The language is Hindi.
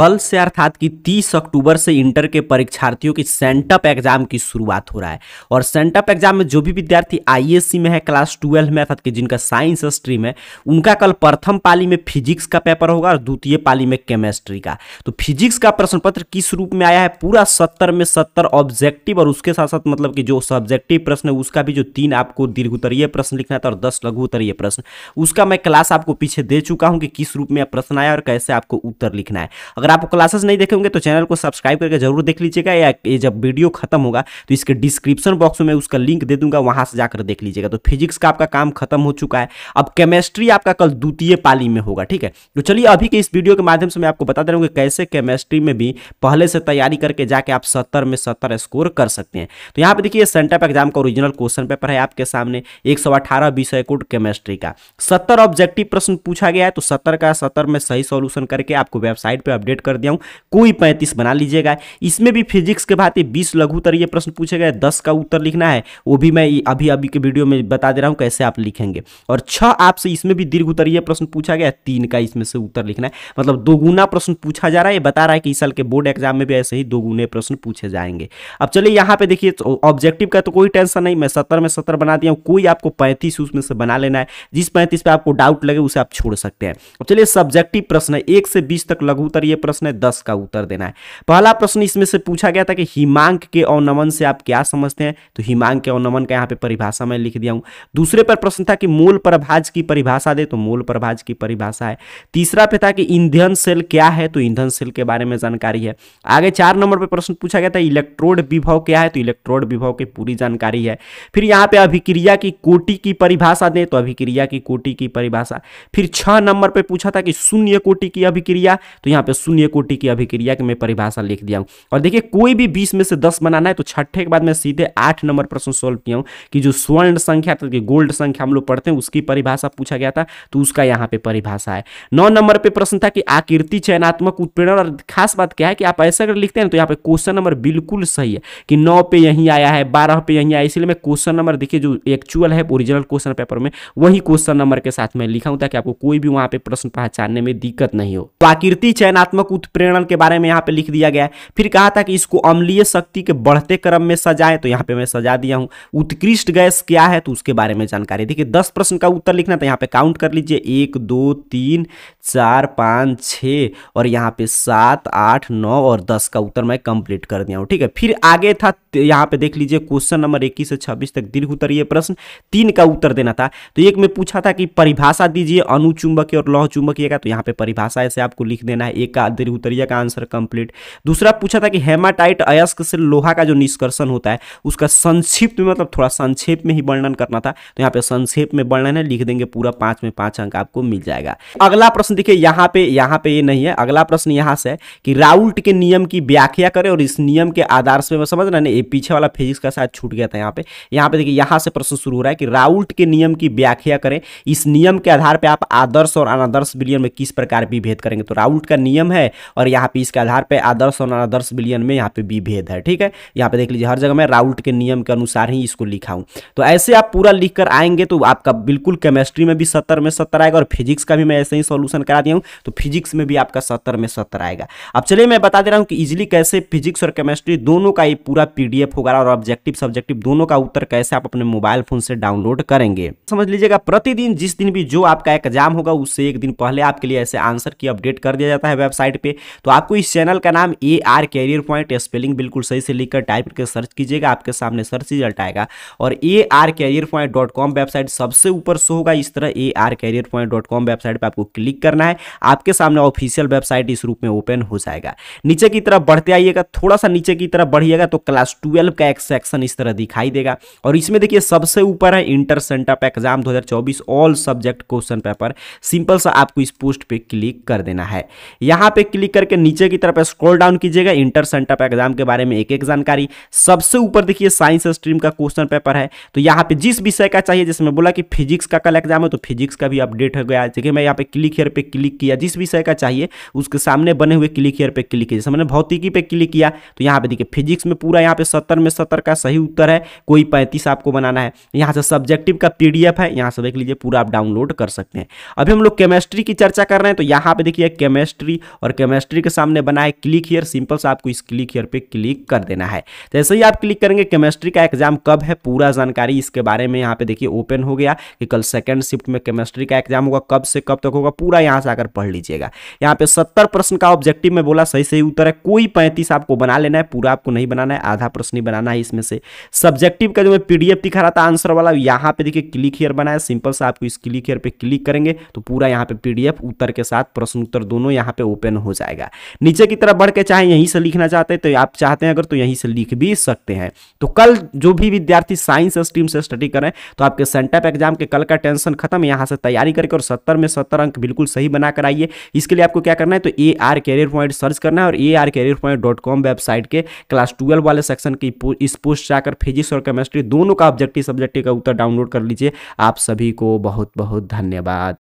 कल से अर्थात कि 30 अक्टूबर से इंटर के परीक्षार्थियों की सेंटअप एग्जाम की शुरुआत हो रहा है और सेंटअप एग्जाम में जो भी विद्यार्थी आईएससी में है क्लास ट्वेल्व में अर्थात कि जिनका साइंस स्ट्रीम है उनका कल प्रथम पाली में फिजिक्स का पेपर होगा और द्वितीय पाली में केमिस्ट्री का तो फिजिक्स का प्रश्न पत्र किस रूप में आया है पूरा सत्तर में सत्तर ऑब्जेक्टिव और उसके साथ साथ मतलब कि जो सब्जेक्टिव प्रश्न है उसका भी जो तीन आपको उत्तरीय प्रश्न लिखना था तो और दस लघु उत्तरीय प्रश्न उसका मैं क्लास आपको पीछे दे चुका हूँ कि किस रूप में प्रश्न आया और कैसे आपको उत्तर लिखना है अगर आप क्लासेस नहीं देखे होंगे तो चैनल को सब्सक्राइब करके जरूर देख लीजिएगा या ये जब वीडियो खत्म होगा तो इसके डिस्क्रिप्शन बॉक्स में उसका लिंक दे दूंगा वहां से जाकर देख लीजिएगा तो फिजिक्स का आपका काम खत्म हो चुका है अब केमिस्ट्री आपका कल द्वितीय पाली में होगा ठीक है तो चलिए अभी के इस वीडियो के माध्यम से मैं आपको बता दे रहा हूँ कि कैसे केमिस्ट्री में भी पहले से तैयारी करके जाके आप सत्तर में सत्तर स्कोर कर सकते हैं तो यहाँ पर देखिए सेंटर एग्जाम का ओरिजिनल क्वेश्चन पेपर है आपके सामने एक सौ अठारह विषय कोड केमिस्ट्री का सत्तर ऑब्जेक्टिव प्रश्न पूछा गया है तो सत्तर का सत्तर में सही सोल्यूशन करके आपको वेबसाइट पर अपडेट अपडेट कर दिया हूँ कोई पैंतीस बना लीजिएगा इसमें भी फिजिक्स के भांति बीस लघु उत्तर प्रश्न पूछे गए दस का उत्तर लिखना है वो भी मैं अभी अभी के वीडियो में बता दे रहा हूँ कैसे आप लिखेंगे और छः आपसे इसमें भी दीर्घ उत्तरीय प्रश्न पूछा गया तीन का इसमें से उत्तर लिखना है मतलब दोगुना प्रश्न पूछा जा रहा है ये बता रहा है कि इस साल के बोर्ड एग्जाम में भी ऐसे ही दोगुने प्रश्न पूछे जाएंगे अब चलिए यहाँ पे देखिए ऑब्जेक्टिव तो का तो कोई टेंशन नहीं मैं सत्तर में सत्तर बना दिया हूँ कोई आपको पैंतीस उसमें से बना लेना है जिस पैंतीस पर आपको डाउट लगे उसे आप छोड़ सकते हैं अब चलिए सब्जेक्टिव प्रश्न है एक से बीस तक लघु उत्तरीय प्रश्न है दस का उत्तर देना है पहला प्रश्न इसमें से पूछा गया था कि हिमांक के अवनमन से आप क्या समझते हैं तो हिमांक के अवनमन का यहाँ पे परिभाषा मैं लिख दिया हूँ दूसरे पर प्रश्न था कि मूल प्रभाज की परिभाषा दे तो मूल प्रभाज की परिभाषा है तीसरा पे था कि ईंधन सेल क्या है तो ईंधन सेल के बारे में जानकारी है आगे चार नंबर पर प्रश्न पूछा गया था इलेक्ट्रोड विभव क्या है तो इलेक्ट्रोड विभव की पूरी जानकारी है फिर यहाँ पे अभिक्रिया की कोटि की परिभाषा दें तो अभिक्रिया की कोटि की परिभाषा फिर छह नंबर पर पूछा था कि शून्य कोटि की अभिक्रिया तो यहाँ पे शून्य शून्य कोटि की अभिक्रिया की मैं परिभाषा लिख दिया हूँ और देखिए कोई भी बीस में से दस बनाना है तो छठे के बाद मैं सीधे आठ नंबर प्रश्न सोल्व किया हूँ कि जो स्वर्ण संख्या तो गोल्ड संख्या हम लोग पढ़ते हैं उसकी परिभाषा पूछा गया था तो उसका यहाँ पे परिभाषा है नौ नंबर पर प्रश्न था कि आकृति चयनात्मक उत्पीड़न और खास बात क्या है कि आप ऐसा अगर लिखते हैं तो यहाँ पे क्वेश्चन नंबर बिल्कुल सही है कि नौ पे यहीं आया है बारह पे यहीं आया इसलिए मैं क्वेश्चन नंबर देखिए जो एक्चुअल है ओरिजिनल क्वेश्चन पेपर में वही क्वेश्चन नंबर के साथ में लिखा हूं ताकि आपको कोई भी वहां पे प्रश्न पहचानने में दिक्कत नहीं हो तो आकृति चयनात्मक पूर्वक उत्प्रेरण के बारे में यहाँ पे लिख दिया गया है फिर कहा था कि इसको अम्लीय शक्ति के बढ़ते क्रम में सजाएं तो यहाँ पे मैं सजा दिया हूँ उत्कृष्ट गैस क्या है तो उसके बारे में जानकारी देखिए दस प्रश्न का उत्तर लिखना था तो यहाँ पे काउंट कर लीजिए एक दो तीन चार पाँच छः और यहाँ पे सात आठ नौ और दस का उत्तर मैं कंप्लीट कर दिया हूँ ठीक है फिर आगे था तो यहाँ पे देख लीजिए क्वेश्चन नंबर इक्कीस से छब्बीस तक दीर्घ उत्तरीय प्रश्न तीन का उत्तर देना था तो एक में पूछा था कि परिभाषा दीजिए अनुचुंबकीय और लौह चुंबकीय का तो यहाँ पे परिभाषा ऐसे आपको लिख देना है एक का याद उत्तरीय का आंसर कंप्लीट दूसरा पूछा था कि हेमाटाइट अयस्क से लोहा का जो निष्कर्षण होता है उसका संक्षिप्त में मतलब थोड़ा संक्षेप में ही वर्णन करना था तो यहाँ पे संक्षेप में वर्णन है लिख देंगे पूरा पांच में पांच अंक आपको मिल जाएगा अगला प्रश्न देखिए यहाँ पे यहाँ पे ये नहीं है अगला प्रश्न यहाँ से है कि राउल्ट के नियम की व्याख्या करें और इस नियम के आधार से मैं समझ रहा ये पीछे वाला फिजिक्स का शायद छूट गया था यहाँ पे यहाँ पे देखिए यहाँ से प्रश्न शुरू हो रहा है कि राउल्ट के नियम की व्याख्या करें इस नियम के आधार पर आप आदर्श और अनादर्श विलियन में किस प्रकार विभेद करेंगे तो राउल्ट का नियम है और यहाँ पे इसके आधार पर आदर्श और अनादर्श विलियन में यहाँ पे विभेद है ठीक है यहाँ पे देख लीजिए हर जगह मैं राउल्ट के नियम के अनुसार ही इसको लिखा हूँ तो ऐसे आप पूरा लिख कर आएंगे तो आपका बिल्कुल केमिस्ट्री में भी सत्तर में सत्तर आएगा और फिजिक्स का भी मैं ऐसे ही सोल्यूशन करा दिया हूँ तो फिजिक्स में भी आपका सत्तर में सत्तर आएगा अब चलिए मैं बता दे रहा हूँ कि इजिली कैसे फिजिक्स और केमिस्ट्री दोनों का ये पूरा पीडीएफ होगा और ऑब्जेक्टिव सब्जेक्टिव दोनों का उत्तर कैसे आप अपने मोबाइल फोन से डाउनलोड करेंगे समझ लीजिएगा प्रतिदिन जिस दिन भी जो आपका एग्जाम होगा उससे एक दिन पहले आपके लिए ऐसे आंसर की अपडेट कर दिया जाता है वेबसाइट वेबसाइट पे तो आपको इस चैनल का नाम A R career point spelling बिल्कुल सही से लिखकर टाइप करके सर्च कीजिएगा आपके सामने सर्च रिजल्ट आएगा और A R career point dot com website सबसे ऊपर शो होगा इस तरह A R career point dot com website पर आपको क्लिक करना है आपके सामने ऑफिशियल वेबसाइट इस रूप में ओपन हो जाएगा नीचे की तरफ बढ़ते आइएगा थोड़ा सा नीचे की तरफ बढ़िएगा तो क्लास ट्वेल्व का एक सेक्शन इस तरह दिखाई देगा और इसमें देखिए सबसे ऊपर है inter sent up exam 2024 all subject question paper simple सा आपको इस पोस्ट पे क्लिक कर देना है यहां पे क्लिक करके नीचे की तरफ स्क्रॉल डाउन कीजिएगा इंटर सेंटर एग्जाम के बारे में एक एक जानकारी सबसे ऊपर देखिए साइंस स्ट्रीम का क्वेश्चन पेपर है तो यहाँ पे जिस विषय का चाहिए जिसमें बोला कि फिजिक्स का कल एग्जाम है तो फिजिक्स का भी अपडेट हो गया देखिए मैं यहाँ पे क्लिक हेयर पे क्लिक किया जिस विषय का चाहिए उसके सामने बने हुए क्लिक हेयर पे क्लिक किया जैसे मैंने भौतिकी पे क्लिक किया तो यहाँ पे देखिए फिजिक्स में पूरा यहाँ पे सत्तर में सत्तर का सही उत्तर है कोई पैंतीस आपको बनाना है यहाँ से सब्जेक्टिव का पी है यहाँ से देख लीजिए पूरा आप डाउनलोड कर सकते हैं अभी हम लोग केमिस्ट्री की चर्चा कर रहे हैं तो यहाँ पे देखिए केमिस्ट्री और केमिस्ट्री के सामने बना है क्लिक हियर सिंपल सा आपको इस क्लिक हियर पे क्लिक कर देना है जैसे तो ही आप क्लिक करेंगे केमिस्ट्री का एग्जाम कब है पूरा जानकारी इसके बारे में यहाँ पे देखिए ओपन हो गया कि कल सेकेंड शिफ्ट में केमिस्ट्री का एग्जाम होगा कब से कब तक होगा पूरा यहाँ से आकर पढ़ लीजिएगा यहाँ पे सत्तर प्रश्न का ऑब्जेक्टिव में बोला सही सही उत्तर है कोई पैंतीस आपको बना लेना है पूरा आपको नहीं बनाना है आधा प्रश्न ही बनाना है इसमें से सब्जेक्टिव का जो मैं पीडीएफ दिखा रहा था आंसर वाला यहाँ पे देखिए क्लिक हियर बनाया सिंपल सा आपको इस क्लिक हियर पर क्लिक करेंगे तो पूरा यहाँ पे पीडीएफ उत्तर के साथ प्रश्न उत्तर दोनों यहाँ पे ओपन ऑप्शन हो जाएगा नीचे की तरफ बढ़ के चाहे यहीं से लिखना चाहते हैं तो आप चाहते हैं अगर तो यहीं से लिख भी सकते हैं तो कल जो भी विद्यार्थी साइंस स्ट्रीम से स्टडी करें तो आपके सेंटअप एग्जाम के कल का टेंशन खत्म यहाँ से तैयारी करके और सत्तर में सत्तर अंक बिल्कुल सही बनाकर आइए इसके लिए आपको क्या करना है तो A R career point search करना है और A R career point dot com website के क्लास ट्वेल्व वाले सेक्शन की इस पोस्ट जाकर फिजिक्स और केमिस्ट्री दोनों का ऑब्जेक्टिव सब्जेक्टिव का उत्तर डाउनलोड कर लीजिए आप सभी को बहुत बहुत धन्यवाद